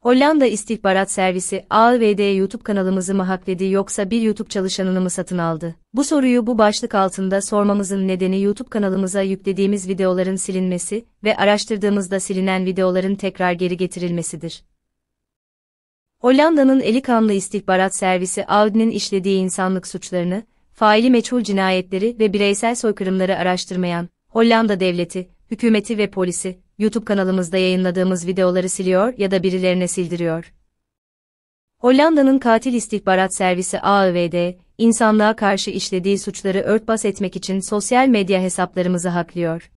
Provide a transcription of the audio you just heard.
Hollanda İstihbarat Servisi AVD YouTube kanalımızı mı hackledi yoksa bir YouTube çalışanını mı satın aldı? Bu soruyu bu başlık altında sormamızın nedeni YouTube kanalımıza yüklediğimiz videoların silinmesi ve araştırdığımızda silinen videoların tekrar geri getirilmesidir. Hollanda'nın eli kanlı istihbarat servisi AVD'nin işlediği insanlık suçlarını, faili meçhul cinayetleri ve bireysel soykırımları araştırmayan Hollanda devleti, hükümeti ve polisi, YouTube kanalımızda yayınladığımız videoları siliyor ya da birilerine sildiriyor. Hollanda'nın katil istihbarat servisi AIVD, insanlığa karşı işlediği suçları örtbas etmek için sosyal medya hesaplarımızı haklıyor.